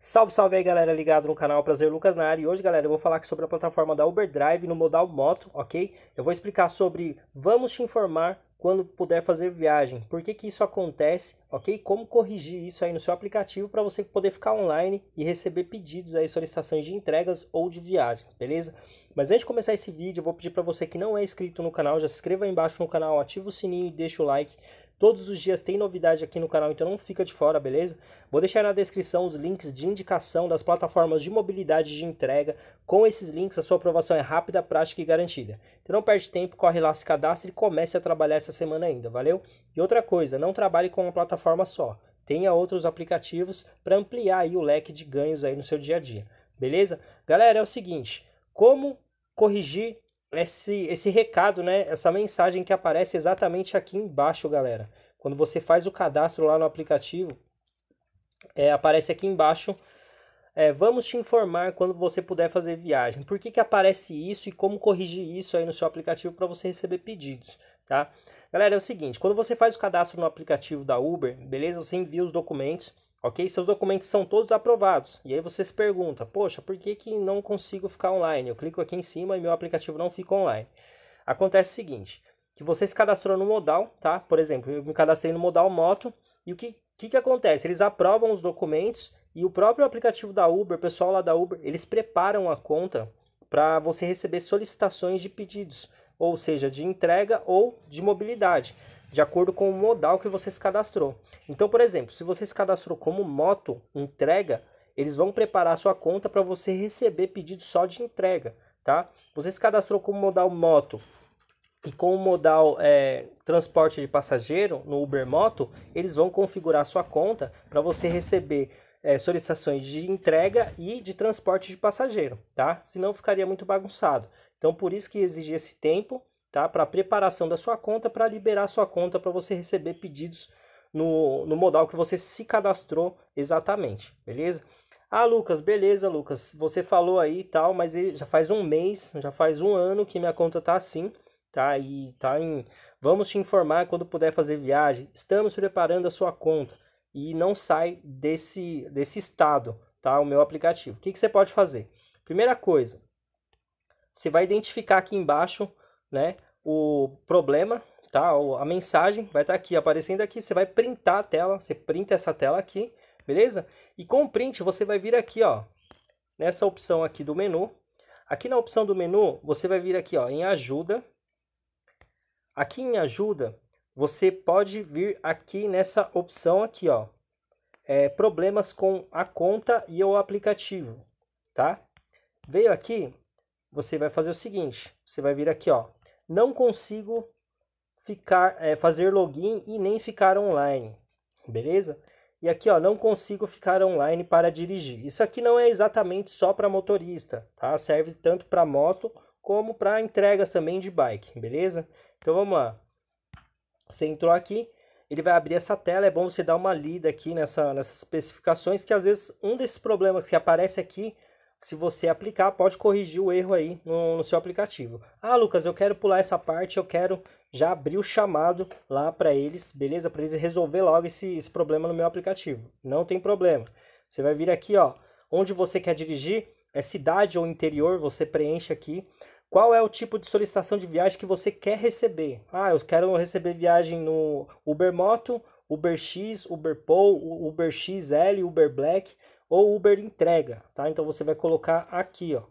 Salve, salve aí galera ligado no canal Prazer Lucas na área e hoje galera eu vou falar sobre a plataforma da Uber Drive no modal moto, ok? Eu vou explicar sobre vamos te informar quando puder fazer viagem, por que que isso acontece, ok? Como corrigir isso aí no seu aplicativo para você poder ficar online e receber pedidos aí, solicitações de entregas ou de viagens, beleza? Mas antes de começar esse vídeo eu vou pedir para você que não é inscrito no canal, já se inscreva aí embaixo no canal, ativa o sininho e deixa o like Todos os dias tem novidade aqui no canal, então não fica de fora, beleza? Vou deixar na descrição os links de indicação das plataformas de mobilidade de entrega. Com esses links, a sua aprovação é rápida, prática e garantida. Então não perde tempo, corre lá, se cadastre e comece a trabalhar essa semana ainda, valeu? E outra coisa, não trabalhe com uma plataforma só. Tenha outros aplicativos para ampliar aí o leque de ganhos aí no seu dia a dia, beleza? Galera, é o seguinte, como corrigir esse, esse recado, né? Essa mensagem que aparece exatamente aqui embaixo, galera. Quando você faz o cadastro lá no aplicativo, é, aparece aqui embaixo. É, vamos te informar quando você puder fazer viagem. Por que, que aparece isso e como corrigir isso aí no seu aplicativo para você receber pedidos, tá? Galera, é o seguinte, quando você faz o cadastro no aplicativo da Uber, beleza? Você envia os documentos ok? Seus documentos são todos aprovados. E aí você se pergunta, poxa, por que, que não consigo ficar online? Eu clico aqui em cima e meu aplicativo não fica online. Acontece o seguinte, que você se cadastrou no modal, tá? Por exemplo, eu me cadastrei no modal moto e o que, que, que acontece? Eles aprovam os documentos e o próprio aplicativo da Uber, o pessoal lá da Uber, eles preparam a conta para você receber solicitações de pedidos, ou seja, de entrega ou de mobilidade de acordo com o modal que você se cadastrou. Então, por exemplo, se você se cadastrou como moto entrega, eles vão preparar sua conta para você receber pedido só de entrega, tá? Você se cadastrou como modal moto e com o modal é, transporte de passageiro no Uber Moto, eles vão configurar sua conta para você receber é, solicitações de entrega e de transporte de passageiro, tá? Senão ficaria muito bagunçado. Então, por isso que exige esse tempo tá? para preparação da sua conta, para liberar sua conta para você receber pedidos no, no modal que você se cadastrou exatamente, beleza? Ah, Lucas, beleza, Lucas, você falou aí e tal, mas já faz um mês, já faz um ano que minha conta tá assim, tá? E tá em. Vamos te informar quando puder fazer viagem. Estamos preparando a sua conta e não sai desse, desse estado, tá? O meu aplicativo. O que, que você pode fazer? Primeira coisa, você vai identificar aqui embaixo né, o problema, tá? A mensagem vai estar tá aqui aparecendo aqui, você vai printar a tela, você printa essa tela aqui, beleza? E com o print você vai vir aqui, ó, nessa opção aqui do menu. Aqui na opção do menu, você vai vir aqui, ó, em ajuda. Aqui em ajuda, você pode vir aqui nessa opção aqui, ó. É, problemas com a conta e o aplicativo, tá? Veio aqui, você vai fazer o seguinte, você vai vir aqui, ó, não consigo ficar é, fazer login e nem ficar online, beleza? E aqui, ó, não consigo ficar online para dirigir. Isso aqui não é exatamente só para motorista, tá? Serve tanto para moto como para entregas também de bike, beleza? Então vamos lá. Você entrou aqui, ele vai abrir essa tela. É bom você dar uma lida aqui nessa, nessas especificações, que às vezes um desses problemas que aparece aqui se você aplicar, pode corrigir o erro aí no, no, seu aplicativo. Ah, Lucas, eu quero pular essa parte, eu quero já abrir o chamado lá para eles, beleza? Para eles resolver logo esse, esse problema no meu aplicativo. Não tem problema. Você vai vir aqui, ó, onde você quer dirigir, é cidade ou interior, você preenche aqui. Qual é o tipo de solicitação de viagem que você quer receber? Ah, eu quero receber viagem no Uber Moto, Uber X, Uber Pool, Uber XL, Uber Black ou Uber entrega, tá? Então você vai colocar aqui, ó,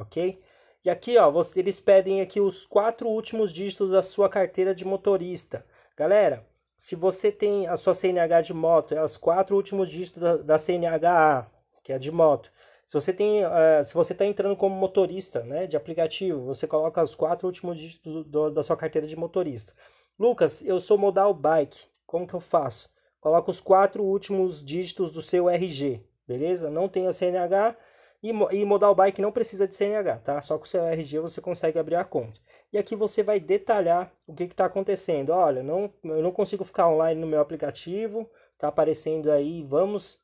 ok? E aqui, ó, você, eles pedem aqui os quatro últimos dígitos da sua carteira de motorista. Galera, se você tem a sua CNH de moto, é os quatro últimos dígitos da, da CNHA, que é de moto. Se você tem, uh, se você está entrando como motorista, né, de aplicativo, você coloca os quatro últimos dígitos do, do, da sua carteira de motorista. Lucas, eu sou modal bike, como que eu faço? Coloca os quatro últimos dígitos do seu RG, beleza? Não tenha CNH e, e modal bike não precisa de CNH, tá? Só com o seu RG você consegue abrir a conta. E aqui você vai detalhar o que está acontecendo. Olha, não, eu não consigo ficar online no meu aplicativo, tá aparecendo aí, vamos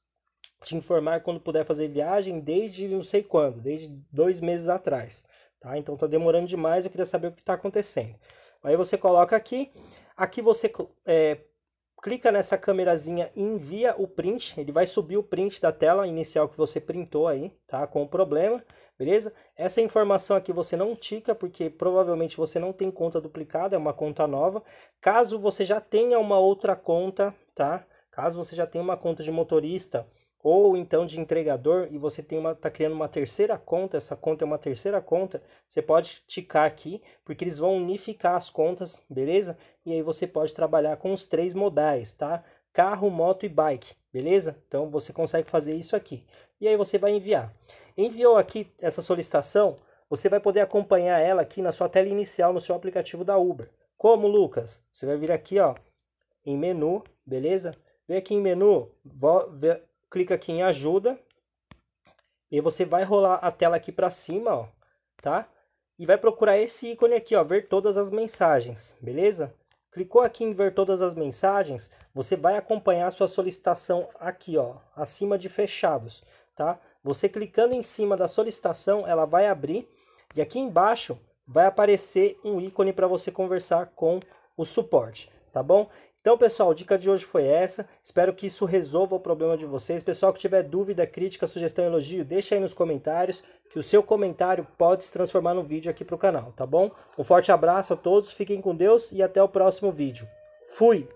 te informar quando puder fazer viagem desde não sei quando, desde dois meses atrás, tá? Então tá demorando demais, eu queria saber o que está acontecendo. Aí você coloca aqui, aqui você é, clica nessa câmerazinha e envia o print. Ele vai subir o print da tela inicial que você printou aí, tá? Com o problema, beleza? Essa informação aqui você não tica, porque provavelmente você não tem conta duplicada, é uma conta nova. Caso você já tenha uma outra conta, tá? Caso você já tenha uma conta de motorista ou então de entregador e você tem uma tá criando uma terceira conta, essa conta é uma terceira conta, você pode ticar aqui, porque eles vão unificar as contas, beleza? E aí você pode trabalhar com os três modais, tá? Carro, moto e bike, beleza? Então você consegue fazer isso aqui. E aí você vai enviar. Enviou aqui essa solicitação, você vai poder acompanhar ela aqui na sua tela inicial no seu aplicativo da Uber. Como, Lucas? Você vai vir aqui, ó, em menu, beleza? Vem aqui em menu, clica aqui em ajuda e você vai rolar a tela aqui para cima, ó, tá? E vai procurar esse ícone aqui, ó, ver todas as mensagens, beleza? Clicou aqui em ver todas as mensagens, você vai acompanhar a sua solicitação aqui, ó, acima de fechados, tá? Você clicando em cima da solicitação, ela vai abrir e aqui embaixo vai aparecer um ícone para você conversar com o suporte, tá bom? Então, pessoal, dica de hoje foi essa. Espero que isso resolva o problema de vocês. Pessoal que tiver dúvida, crítica, sugestão, elogio, deixa aí nos comentários, que o seu comentário pode se transformar num vídeo aqui para o canal, tá bom? Um forte abraço a todos, fiquem com Deus e até o próximo vídeo. Fui!